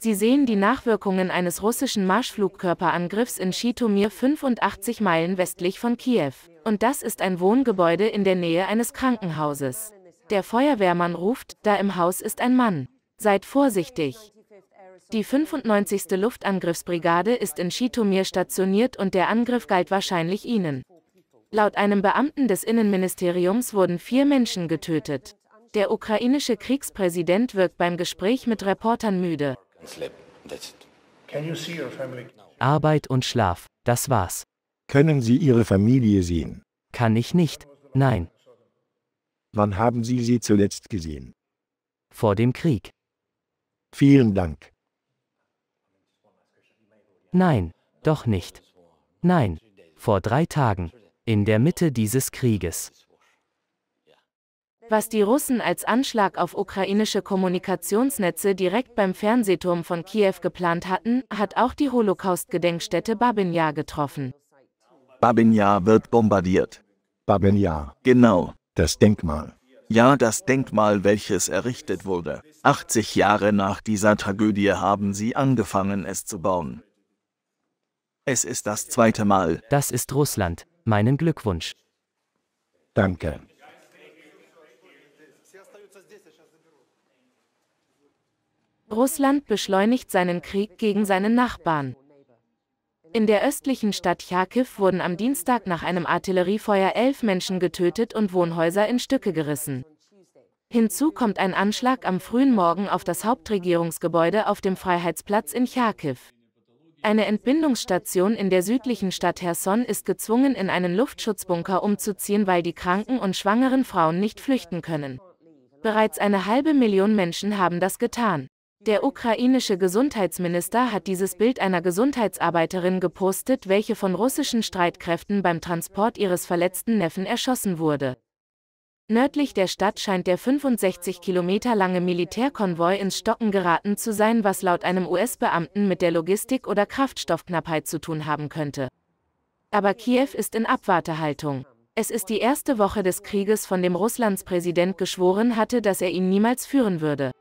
Sie sehen die Nachwirkungen eines russischen Marschflugkörperangriffs in Schitomir 85 Meilen westlich von Kiew. Und das ist ein Wohngebäude in der Nähe eines Krankenhauses. Der Feuerwehrmann ruft, da im Haus ist ein Mann. Seid vorsichtig. Die 95. Luftangriffsbrigade ist in Schitomir stationiert und der Angriff galt wahrscheinlich ihnen. Laut einem Beamten des Innenministeriums wurden vier Menschen getötet. Der ukrainische Kriegspräsident wirkt beim Gespräch mit Reportern müde. Arbeit und Schlaf, das war's. Können Sie Ihre Familie sehen? Kann ich nicht, nein. Wann haben Sie sie zuletzt gesehen? Vor dem Krieg. Vielen Dank. Nein, doch nicht. Nein, vor drei Tagen, in der Mitte dieses Krieges. Was die Russen als Anschlag auf ukrainische Kommunikationsnetze direkt beim Fernsehturm von Kiew geplant hatten, hat auch die Holocaust-Gedenkstätte Babinja getroffen. Babinja wird bombardiert. Babinja. Genau. Das Denkmal. Ja, das Denkmal, welches errichtet wurde. 80 Jahre nach dieser Tragödie haben sie angefangen, es zu bauen. Es ist das zweite Mal. Das ist Russland. Meinen Glückwunsch. Danke. Russland beschleunigt seinen Krieg gegen seinen Nachbarn. In der östlichen Stadt Charkiw wurden am Dienstag nach einem Artilleriefeuer elf Menschen getötet und Wohnhäuser in Stücke gerissen. Hinzu kommt ein Anschlag am frühen Morgen auf das Hauptregierungsgebäude auf dem Freiheitsplatz in Charkiw. Eine Entbindungsstation in der südlichen Stadt Herson ist gezwungen, in einen Luftschutzbunker umzuziehen, weil die kranken und schwangeren Frauen nicht flüchten können. Bereits eine halbe Million Menschen haben das getan. Der ukrainische Gesundheitsminister hat dieses Bild einer Gesundheitsarbeiterin gepostet, welche von russischen Streitkräften beim Transport ihres verletzten Neffen erschossen wurde. Nördlich der Stadt scheint der 65 Kilometer lange Militärkonvoi ins Stocken geraten zu sein, was laut einem US-Beamten mit der Logistik- oder Kraftstoffknappheit zu tun haben könnte. Aber Kiew ist in Abwartehaltung. Es ist die erste Woche des Krieges, von dem Russlands Präsident geschworen hatte, dass er ihn niemals führen würde.